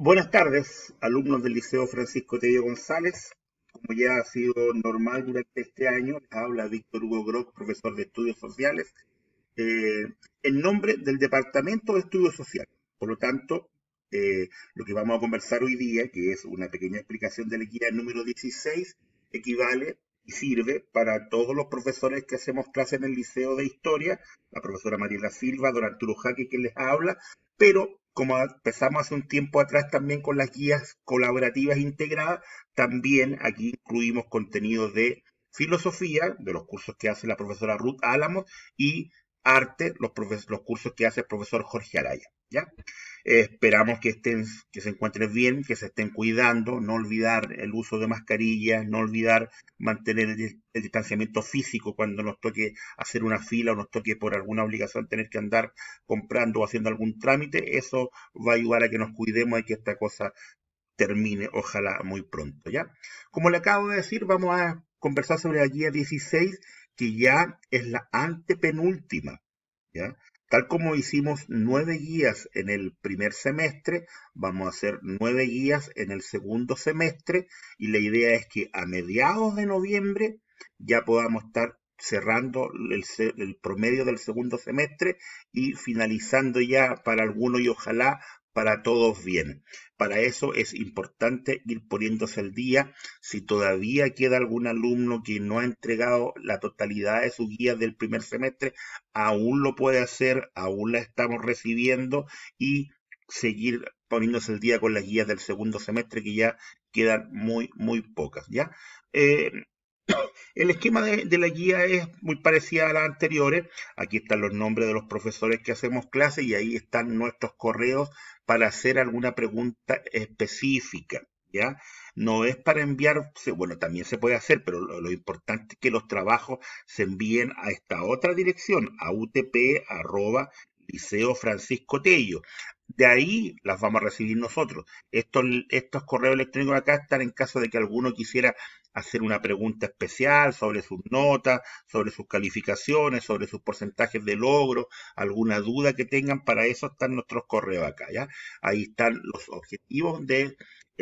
Buenas tardes, alumnos del Liceo Francisco Tello González. Como ya ha sido normal durante este año, habla Víctor Hugo Grock, profesor de Estudios Sociales, eh, en nombre del Departamento de Estudios Sociales. Por lo tanto, eh, lo que vamos a conversar hoy día, que es una pequeña explicación de la guía número 16, equivale y sirve para todos los profesores que hacemos clase en el Liceo de Historia, la profesora Mariela Silva, don Arturo Jaque, que les habla, pero como empezamos hace un tiempo atrás también con las guías colaborativas integradas, también aquí incluimos contenidos de filosofía, de los cursos que hace la profesora Ruth Álamos y arte, los cursos que hace el profesor Jorge Araya. ¿ya? esperamos que, estén, que se encuentren bien, que se estén cuidando, no olvidar el uso de mascarillas, no olvidar mantener el, distanciamiento físico cuando nos toque hacer una fila o nos toque por alguna obligación tener que andar comprando o haciendo algún trámite. Eso va a ayudar a que nos cuidemos y que esta cosa termine, ojalá muy pronto, ¿ya? Como le acabo de decir, vamos a conversar sobre la guía 16, que ya es la antepenúltima, ¿ya? Tal como hicimos nueve guías en el primer semestre, vamos a hacer nueve guías en el segundo semestre y la idea es que a mediados de noviembre ya podamos estar cerrando el, promedio del segundo semestre y finalizando ya para alguno y ojalá para todos bien. Para eso es importante ir poniéndose el día. Si todavía queda algún alumno que no ha entregado la totalidad de sus guías del primer semestre, aún lo puede hacer, aún la estamos recibiendo y seguir poniéndose el día con las guías del segundo semestre que ya quedan muy, muy pocas, ¿ya? Eh, el esquema de, la guía es muy parecido a las anteriores. Aquí están los nombres de los profesores que hacemos clases y ahí están nuestros correos para hacer alguna pregunta específica. ¿Ya? No es para enviar, bueno, también se puede hacer, pero lo, importante es que los trabajos se envíen a esta otra dirección, a utp.liceofranciscotello. De ahí las vamos a recibir nosotros. Estos, estos correos electrónicos acá están en caso de que alguno quisiera hacer una pregunta especial sobre sus notas, sobre sus calificaciones, sobre sus porcentajes de logro, alguna duda que tengan, para eso están nuestros correos acá, ¿ya? Ahí están los objetivos del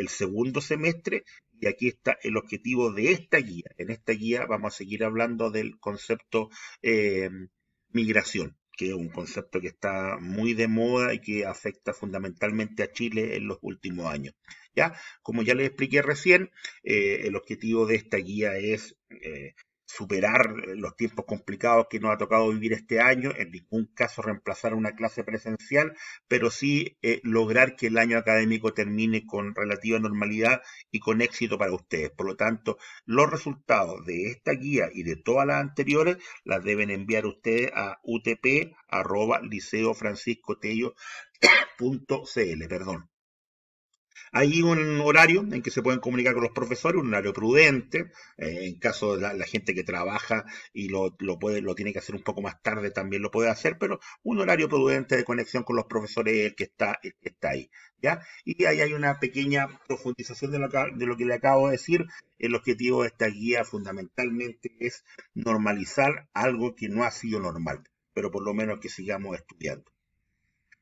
segundo semestre y aquí está el objetivo de esta guía. En esta guía vamos a seguir hablando del concepto eh, migración, que es un concepto que está muy de moda y que afecta fundamentalmente a Chile en los últimos años. ¿ya? Como ya les expliqué recién, eh, el objetivo de esta guía es eh, superar eh, los tiempos complicados que nos ha tocado vivir este año, en ningún caso reemplazar una clase presencial, pero sí eh, lograr que el año académico termine con relativa normalidad y con éxito para ustedes. Por lo tanto, los resultados de esta guía y de todas las anteriores las deben enviar ustedes a utp.liceofranciscotello.cl. perdón. Hay un horario en que se pueden comunicar con los profesores, un horario prudente, eh, en caso de la, gente que trabaja y lo, lo tiene que hacer un poco más tarde también lo puede hacer, pero un horario prudente de conexión con los profesores es el que está, está ahí. ¿ya? Y ahí hay una pequeña profundización de lo que le acabo de decir. El objetivo de esta guía fundamentalmente es normalizar algo que no ha sido normal, pero por lo menos que sigamos estudiando.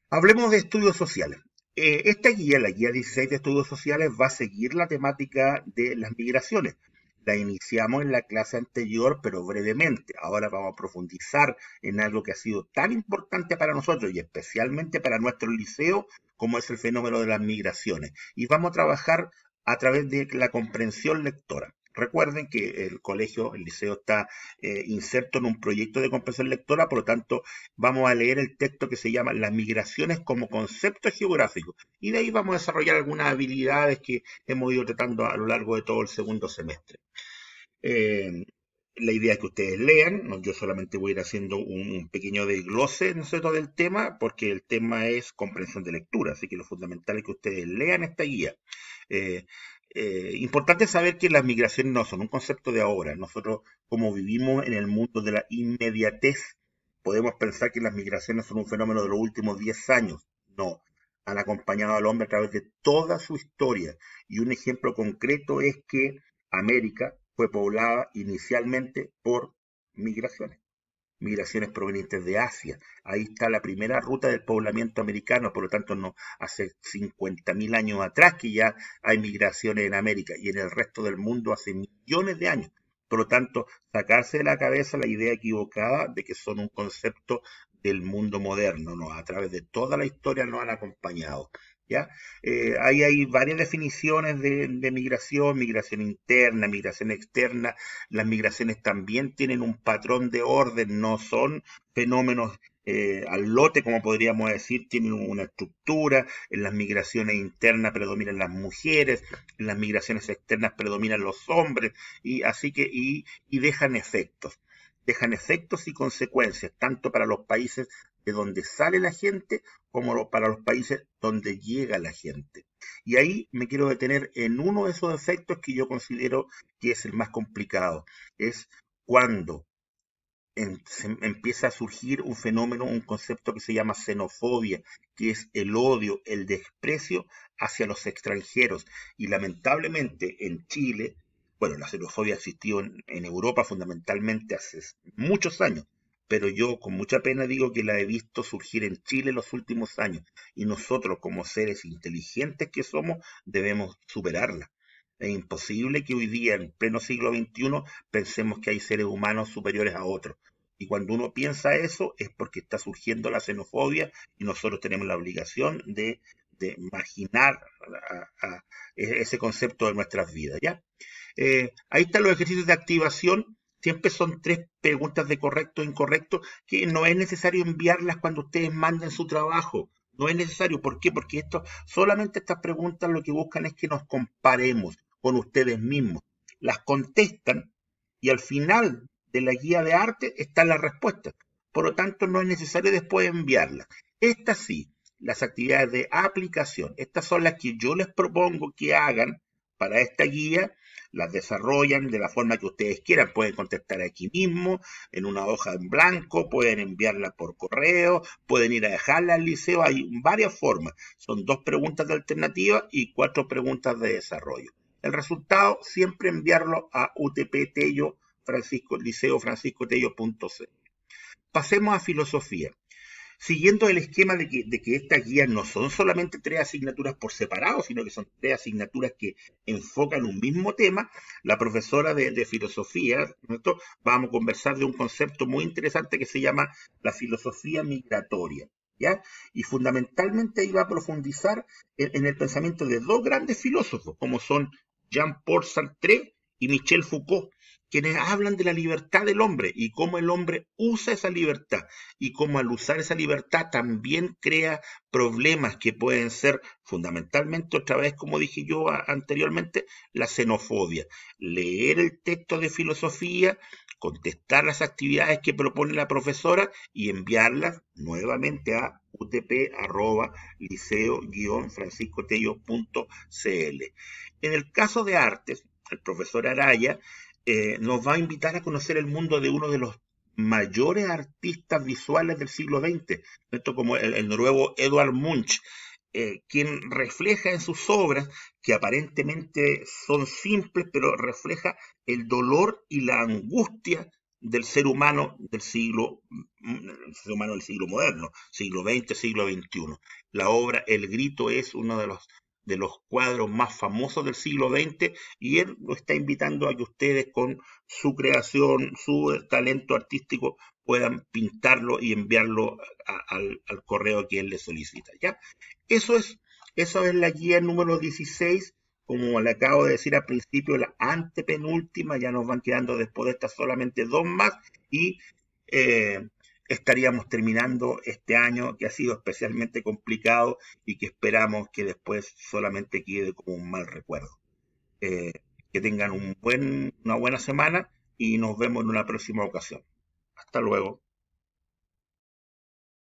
Hablemos de estudios sociales. Eh, esta guía, la guía 16 de estudios sociales, va a seguir la temática de las migraciones. La iniciamos en la clase anterior, pero brevemente. Ahora vamos a profundizar en algo que ha sido tan importante para nosotros y especialmente para nuestro liceo, como es el fenómeno de las migraciones. Y vamos a trabajar a través de la comprensión lectora. Recuerden que el colegio, el liceo está eh, inserto en un proyecto de comprensión lectora, por lo tanto vamos a leer el texto que se llama Las migraciones como concepto geográfico y de ahí vamos a desarrollar algunas habilidades que hemos ido tratando a lo largo de todo el segundo semestre. Eh, la idea es que ustedes lean, yo solamente voy a ir haciendo un, pequeño desglose ¿no sé, del tema, porque el tema es comprensión de lectura, así que lo fundamental es que ustedes lean esta guía. Eh, eh, importante saber que las migraciones no son un concepto de ahora. Nosotros, como vivimos en el mundo de la inmediatez, podemos pensar que las migraciones son un fenómeno de los últimos 10 años. No, han acompañado al hombre a través de toda su historia. Y un ejemplo concreto es que América fue poblada inicialmente por migraciones migraciones provenientes de Asia. Ahí está la primera ruta del poblamiento americano, por lo tanto, no hace 50.000 años atrás que ya hay migraciones en América y en el resto del mundo hace millones de años. Por lo tanto, sacarse de la cabeza la idea equivocada de que son un concepto del mundo moderno, no, a través de toda la historia nos han acompañado. Eh, hay varias definiciones de, migración, migración interna, migración externa. Las migraciones también tienen un patrón de orden, no son fenómenos eh, al lote, como podríamos decir, tienen una estructura. En las migraciones internas predominan las mujeres, en las migraciones externas predominan los hombres, y así que, y, y dejan efectos dejan efectos y consecuencias, tanto para los países de donde sale la gente como para los países donde llega la gente. Y ahí me quiero detener en uno de esos efectos que yo considero que es el más complicado. Es cuando em, empieza a surgir un fenómeno, un concepto que se llama xenofobia, que es el odio, el desprecio hacia los extranjeros. Y lamentablemente en Chile, bueno, la xenofobia existió en Europa fundamentalmente hace muchos años, pero yo con mucha pena digo que la he visto surgir en Chile los últimos años y nosotros como seres inteligentes que somos debemos superarla. Es imposible que hoy día, en pleno siglo XXI, pensemos que hay seres humanos superiores a otros. Y cuando uno piensa eso es porque está surgiendo la xenofobia y nosotros tenemos la obligación de, de imaginar ese concepto de nuestras vidas. ¿ya? Eh, ahí están los ejercicios de activación Siempre son tres preguntas de correcto e incorrecto que no es necesario enviarlas cuando ustedes manden su trabajo. No es necesario. ¿Por qué? Porque esto, solamente estas preguntas lo que buscan es que nos comparemos con ustedes mismos. Las contestan y al final de la guía de arte están las respuestas. Por lo tanto, no es necesario después enviarlas. Estas sí, las actividades de aplicación. Estas son las que yo les propongo que hagan para esta guía las desarrollan de la forma que ustedes quieran. Pueden contestar aquí mismo, en una hoja en blanco, pueden enviarla por correo, pueden ir a dejarla al liceo, hay varias formas. Son dos preguntas de alternativa y cuatro preguntas de desarrollo. El resultado, siempre enviarlo a utptello, francisco, Pasemos a filosofía siguiendo el esquema de que, estas guías no son solamente tres asignaturas por separado, sino que son tres asignaturas que enfocan un mismo tema, la profesora de, filosofía, vamos a conversar de un concepto muy interesante que se llama la filosofía migratoria. ¿Ya? Y fundamentalmente iba a profundizar en, en, el pensamiento de dos grandes filósofos, como son Jean-Paul Sartre y Michel Foucault, quienes hablan de la libertad del hombre y cómo el hombre usa esa libertad y cómo al usar esa libertad también crea problemas que pueden ser fundamentalmente, otra vez como dije yo anteriormente, la xenofobia. Leer el texto de filosofía, contestar las actividades que propone la profesora y enviarlas nuevamente a utp.liceo-franciscotello.cl. En el caso de artes, el profesor Araya eh, nos va a invitar a conocer el mundo de uno de los mayores artistas visuales del siglo XX, esto como el, nuevo noruego Edvard Munch, eh, quien refleja en sus obras, que aparentemente son simples, pero refleja el dolor y la angustia del ser humano del siglo, mm, ser humano del siglo moderno, siglo XX, siglo XXI. La obra El Grito es uno de los de los cuadros más famosos del siglo XX y él lo está invitando a que ustedes con su creación, su talento artístico puedan pintarlo y enviarlo al, correo que él le solicita. ¿ya? Eso es, esa es la guía número 16, como le acabo de decir al principio, la antepenúltima, ya nos van quedando después de estas solamente dos más y eh, estaríamos terminando este año que ha sido especialmente complicado y que esperamos que después solamente quede como un mal recuerdo. Eh, que tengan un buen, una buena semana y nos vemos en una próxima ocasión. Hasta luego.